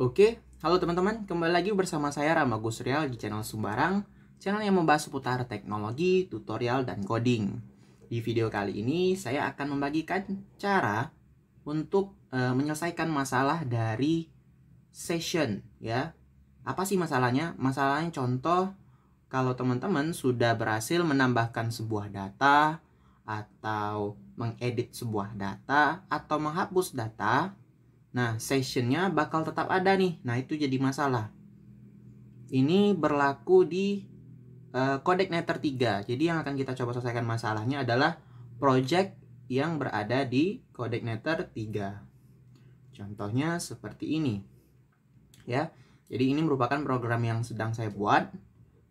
Oke, halo teman-teman, kembali lagi bersama saya Rama Gusrial di channel Sumbarang, channel yang membahas seputar teknologi, tutorial, dan coding. Di video kali ini, saya akan membagikan cara untuk e, menyelesaikan masalah dari session, ya. Apa sih masalahnya? Masalahnya contoh kalau teman-teman sudah berhasil menambahkan sebuah data atau mengedit sebuah data atau menghapus data, Nah, sessionnya bakal tetap ada nih. Nah, itu jadi masalah. Ini berlaku di uh, netter 3. Jadi yang akan kita coba selesaikan masalahnya adalah project yang berada di kodek Netter 3. Contohnya seperti ini. Ya. Jadi ini merupakan program yang sedang saya buat.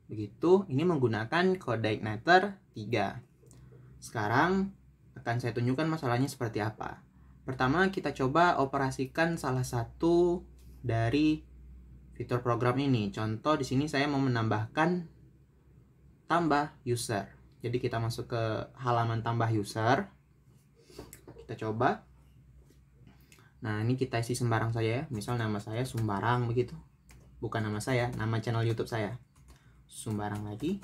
Begitu, ini menggunakan kodek Netter 3. Sekarang akan saya tunjukkan masalahnya seperti apa. Pertama, kita coba operasikan salah satu dari fitur program ini. Contoh di sini saya mau menambahkan tambah user. Jadi kita masuk ke halaman tambah user. Kita coba. Nah, ini kita isi sembarang saja ya. Misal nama saya sembarang begitu. Bukan nama saya, nama channel YouTube saya. Sumbarang lagi.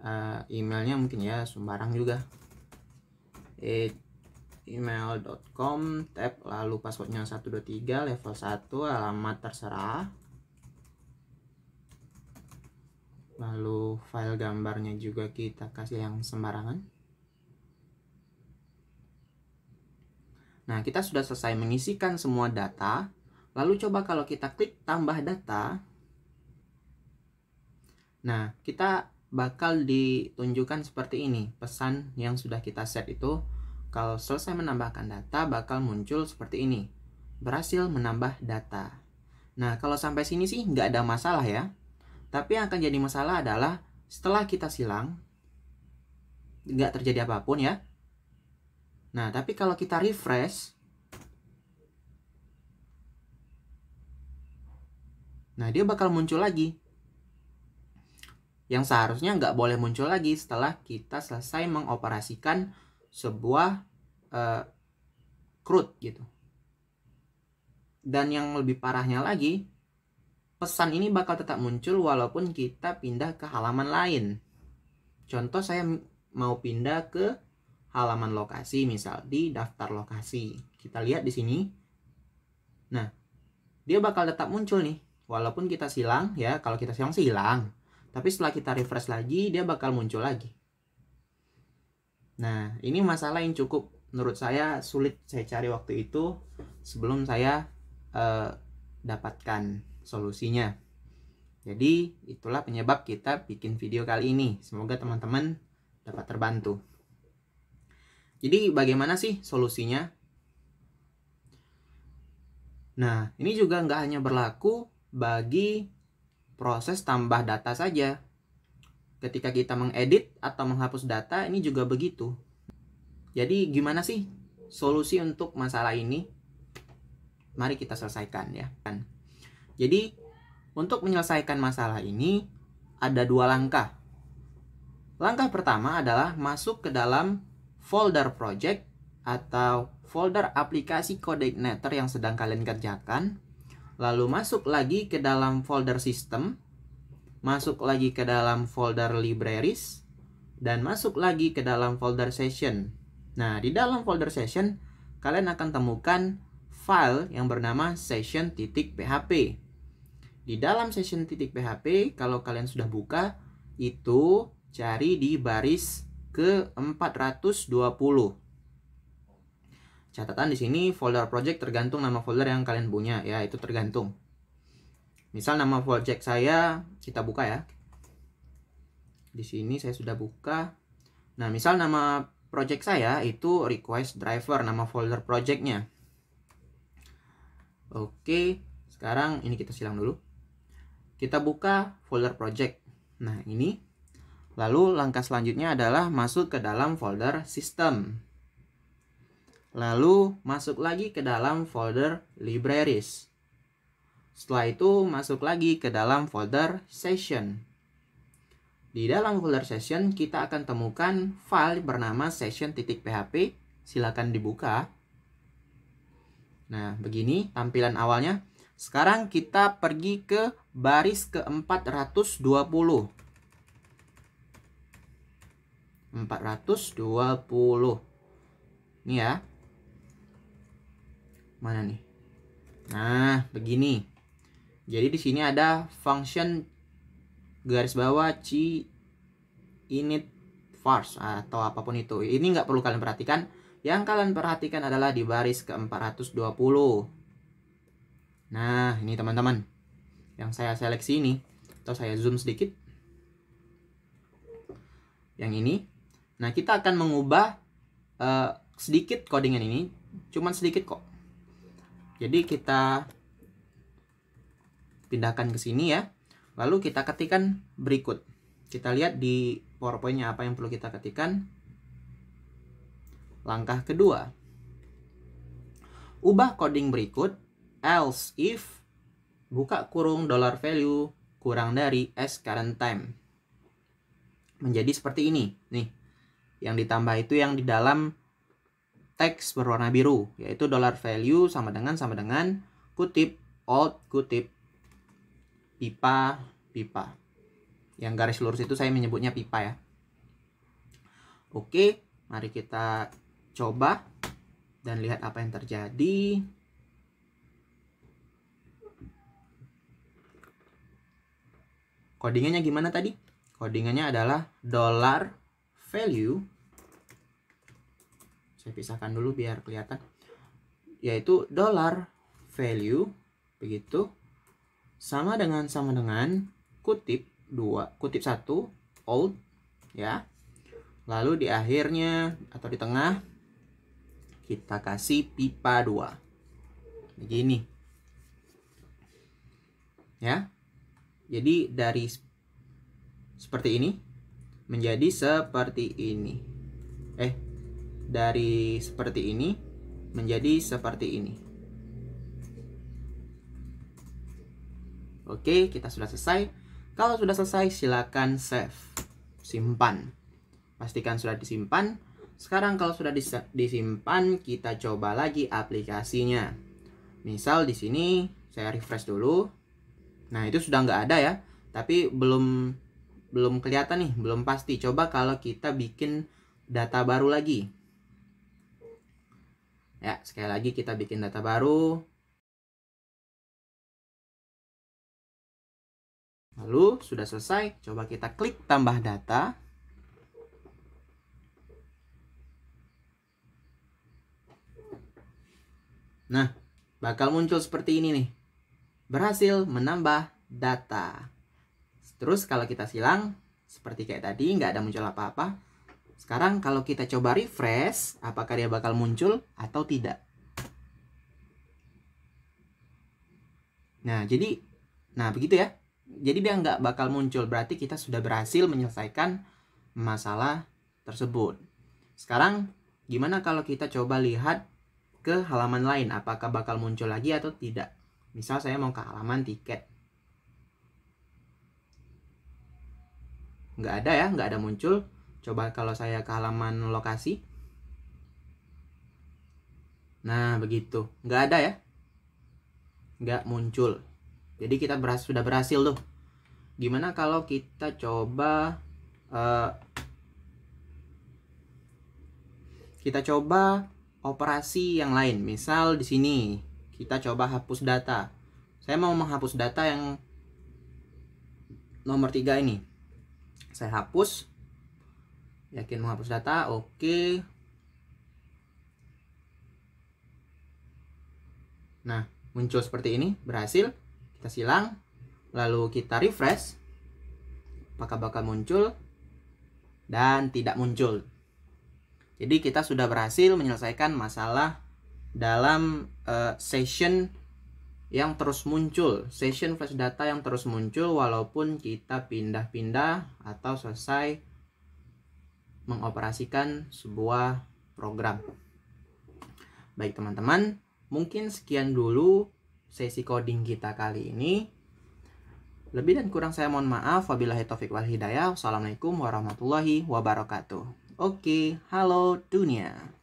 Uh, emailnya mungkin ya Sumbarang juga. Eh gmail.com tab lalu passwordnya 123 level 1 alamat terserah lalu file gambarnya juga kita kasih yang sembarangan nah kita sudah selesai mengisikan semua data lalu coba kalau kita klik tambah data nah kita bakal ditunjukkan seperti ini pesan yang sudah kita set itu kalau selesai menambahkan data, bakal muncul seperti ini. Berhasil menambah data. Nah, kalau sampai sini sih nggak ada masalah ya. Tapi yang akan jadi masalah adalah setelah kita silang, nggak terjadi apapun ya. Nah, tapi kalau kita refresh, nah dia bakal muncul lagi yang seharusnya nggak boleh muncul lagi setelah kita selesai mengoperasikan sebuah uh, crude gitu. Dan yang lebih parahnya lagi, pesan ini bakal tetap muncul walaupun kita pindah ke halaman lain. Contoh saya mau pindah ke halaman lokasi misal di daftar lokasi. Kita lihat di sini. Nah, dia bakal tetap muncul nih walaupun kita silang ya, kalau kita silang sih Tapi setelah kita refresh lagi, dia bakal muncul lagi. Nah, ini masalah yang cukup menurut saya sulit saya cari waktu itu sebelum saya eh, dapatkan solusinya. Jadi, itulah penyebab kita bikin video kali ini. Semoga teman-teman dapat terbantu. Jadi, bagaimana sih solusinya? Nah, ini juga nggak hanya berlaku bagi proses tambah data saja, Ketika kita mengedit atau menghapus data, ini juga begitu. Jadi gimana sih solusi untuk masalah ini? Mari kita selesaikan ya. Kan. Jadi untuk menyelesaikan masalah ini ada dua langkah. Langkah pertama adalah masuk ke dalam folder project atau folder aplikasi kode netter yang sedang kalian kerjakan. Lalu masuk lagi ke dalam folder system masuk lagi ke dalam folder libraries, dan masuk lagi ke dalam folder session. Nah, di dalam folder session, kalian akan temukan file yang bernama session.php. Di dalam session.php, kalau kalian sudah buka, itu cari di baris ke 420. Catatan di sini folder project tergantung nama folder yang kalian punya ya, itu tergantung misal nama project saya kita buka ya di sini saya sudah buka nah misal nama project saya itu request driver nama folder projectnya oke sekarang ini kita silang dulu kita buka folder project nah ini lalu langkah selanjutnya adalah masuk ke dalam folder system lalu masuk lagi ke dalam folder libraries setelah itu masuk lagi ke dalam folder session. Di dalam folder session kita akan temukan file bernama session.php. Silakan dibuka. Nah, begini tampilan awalnya. Sekarang kita pergi ke baris ke 420. 420. Ini ya. Mana nih? Nah, begini. Jadi di sini ada function garis bawah c init vars atau apapun itu. Ini nggak perlu kalian perhatikan. Yang kalian perhatikan adalah di baris ke 420. Nah, ini teman-teman. Yang saya seleksi ini atau saya zoom sedikit. Yang ini. Nah, kita akan mengubah uh, sedikit codingan ini, cuman sedikit kok. Jadi kita pindahkan ke sini ya. Lalu kita ketikkan berikut. Kita lihat di PowerPoint-nya apa yang perlu kita ketikkan. Langkah kedua. Ubah coding berikut else if buka kurung dollar value kurang dari s current time. Menjadi seperti ini. Nih. Yang ditambah itu yang di dalam teks berwarna biru, yaitu dollar value sama dengan sama dengan kutip old kutip pipa pipa yang garis lurus itu saya menyebutnya pipa ya oke mari kita coba dan lihat apa yang terjadi Kodingannya gimana tadi Kodingannya adalah dollar value saya pisahkan dulu biar kelihatan yaitu dollar value begitu sama dengan sama dengan kutip 2, kutip 1 old ya. Lalu di akhirnya atau di tengah kita kasih pipa 2. Begini. Ya. Jadi dari seperti ini menjadi seperti ini. Eh, dari seperti ini menjadi seperti ini. Oke, kita sudah selesai. Kalau sudah selesai, silakan save. Simpan. Pastikan sudah disimpan. Sekarang kalau sudah disimpan, kita coba lagi aplikasinya. Misal di sini saya refresh dulu. Nah, itu sudah nggak ada ya. Tapi belum belum kelihatan nih, belum pasti. Coba kalau kita bikin data baru lagi. Ya, sekali lagi kita bikin data baru. Lalu sudah selesai, coba kita klik tambah data. Nah, bakal muncul seperti ini nih. Berhasil menambah data. Terus kalau kita silang, seperti kayak tadi, nggak ada muncul apa-apa. Sekarang kalau kita coba refresh, apakah dia bakal muncul atau tidak. Nah, jadi, nah begitu ya jadi dia nggak bakal muncul berarti kita sudah berhasil menyelesaikan masalah tersebut sekarang gimana kalau kita coba lihat ke halaman lain apakah bakal muncul lagi atau tidak misal saya mau ke halaman tiket nggak ada ya nggak ada muncul coba kalau saya ke halaman lokasi nah begitu nggak ada ya nggak muncul jadi kita berhasil, sudah berhasil tuh gimana kalau kita coba uh, kita coba operasi yang lain. Misal di sini kita coba hapus data. Saya mau menghapus data yang nomor tiga ini. Saya hapus. Yakin menghapus data? Oke. Nah, muncul seperti ini, berhasil. Kita silang lalu kita refresh apakah bakal muncul dan tidak muncul jadi kita sudah berhasil menyelesaikan masalah dalam uh, session yang terus muncul, session flash data yang terus muncul walaupun kita pindah-pindah atau selesai mengoperasikan sebuah program. Baik teman-teman, mungkin sekian dulu sesi coding kita kali ini. Lebih dan kurang saya mohon maaf. Wabillahi taufik wal hidayah. Wassalamualaikum warahmatullahi wabarakatuh. Oke, halo dunia.